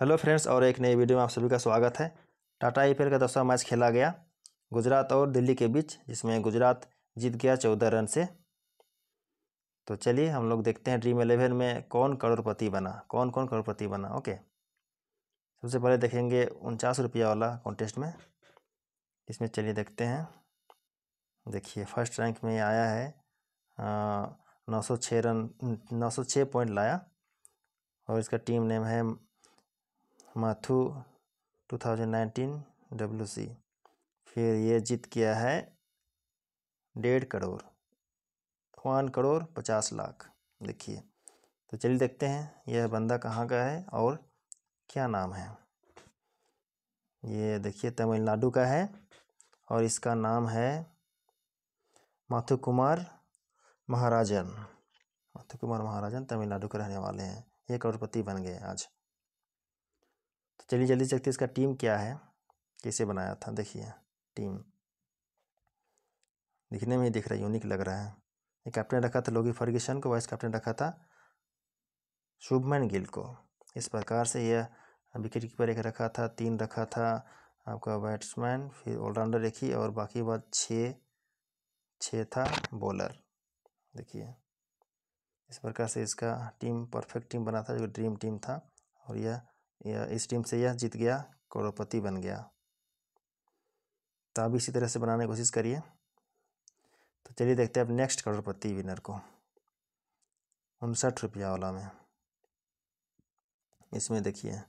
hello friends और एक नई वीडियो में आप सभी का स्वागत है टाटा आई का दसवां मैच खेला गया गुजरात और दिल्ली के बीच जिसमें गुजरात जीत गया चौदह रन से तो चलिए हम लोग देखते हैं ड्रीम इलेवन में कौन करोड़पति बना कौन कौन करोड़पति बना ओके सबसे पहले देखेंगे उनचास रुपया वाला कॉन्टेस्ट में इसमें चलिए देखते हैं देखिए फर्स्ट रैंक में आया है नौ सौ छः रन नौ सौ छः पॉइंट लाया और इसका टीम नेम है माथू 2019 डब्ल्यूसी फिर ये जीत किया है डेढ़ करोड़ वन करोड़ पचास लाख देखिए तो चलिए देखते हैं यह बंदा कहाँ का है और क्या नाम है ये देखिए तमिलनाडु का है और इसका नाम है माथु कुमार महाराजन माथु कुमार महाराजन तमिलनाडु के रहने वाले हैं ये करोड़पति बन गए आज तो चलिए जल्दी चलते इसका टीम क्या है कैसे बनाया था देखिए टीम दिखने में ही दिख रहा है यूनिक लग रहा है ये कैप्टन रखा था लोगी फर्गीसन को वाइस कैप्टन रखा था शुभमन गिल को इस प्रकार से यह विकेट कीपर एक रखा था तीन रखा था आपका बैट्समैन फिर ऑलराउंडर एक ही और बाकी बात छः छः था बॉलर देखिए इस प्रकार से इसका टीम परफेक्ट टीम बना था जो ड्रीम टीम था और यह या इस टीम से यह जीत गया करोड़पति बन गया तो आप इसी तरह से बनाने की कोशिश करिए तो चलिए देखते हैं अब नेक्स्ट करोड़पति विनर को उनसठ रुपया वाला में इसमें देखिए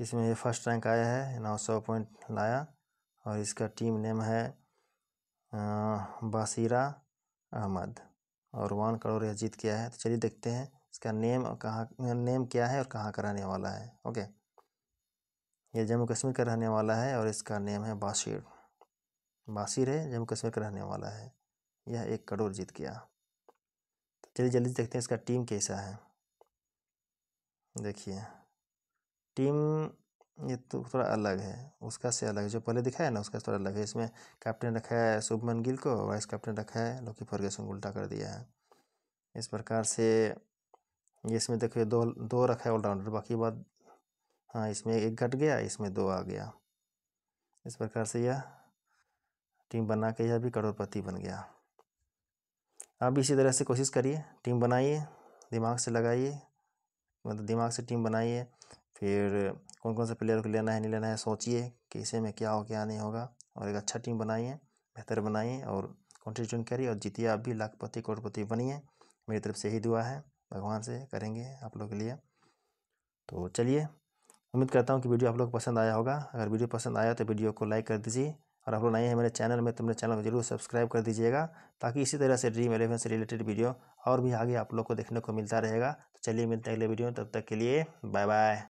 इसमें ये फर्स्ट रैंक आया है नौ सौ पॉइंट लाया और इसका टीम नेम है बासीरा अहमद और वन करोड़ यह जीत किया है तो चलिए देखते हैं इसका नेम और कहाँ नेम क्या है और कहाँ का रहने वाला है ओके ये जम्मू कश्मीर का रहने वाला है और इसका नेम है बाशिर बाशिर है जम्मू कश्मीर का रहने वाला है यह एक करोड़ जीत गया तो चलिए जल्दी देखते हैं इसका टीम कैसा है देखिए टीम ये तो थोड़ा अलग है उसका से अलग है जो पहले दिखाया ना उसका थोड़ा अलग है इसमें कैप्टन रखा है शुभमन गिल को वाइस कैप्टन रखा है लोकी फर्गेसन उल्टा कर दिया है इस प्रकार से इसमें देखिए दो दो रखा है ऑलराउंडर बाकी बात हाँ इसमें एक घट गया इसमें दो आ गया इस प्रकार से यह टीम बना के यह भी करोड़पति बन गया आप भी इसी तरह से कोशिश करिए टीम बनाइए दिमाग से लगाइए मतलब दिमाग से टीम बनाइए फिर कौन कौन से प्लेयर को लेना है नहीं लेना है सोचिए कि इसे में क्या हो क्या नहीं होगा और एक अच्छा टीम बनाइए बेहतर बनाइए और कॉन्ट्रीब्यूशन करिए और जीतिए आप भी लाखपति करोड़पति बनिए मेरी तरफ से यही दुआ है भगवान से करेंगे आप लोग के लिए तो चलिए उम्मीद करता हूँ कि वीडियो आप लोग पसंद आया होगा अगर वीडियो पसंद आया तो वीडियो को लाइक कर दीजिए और आप लोग नए हैं मेरे चैनल में तो मेरे चैनल को जरूर सब्सक्राइब कर दीजिएगा ताकि इसी तरह से ड्रीम एलेवन से रिलेटेड वीडियो और भी आगे आप लोग को देखने को मिलता रहेगा तो चलिए मिलते हैं अगले वीडियो में तब तक के लिए बाय बाय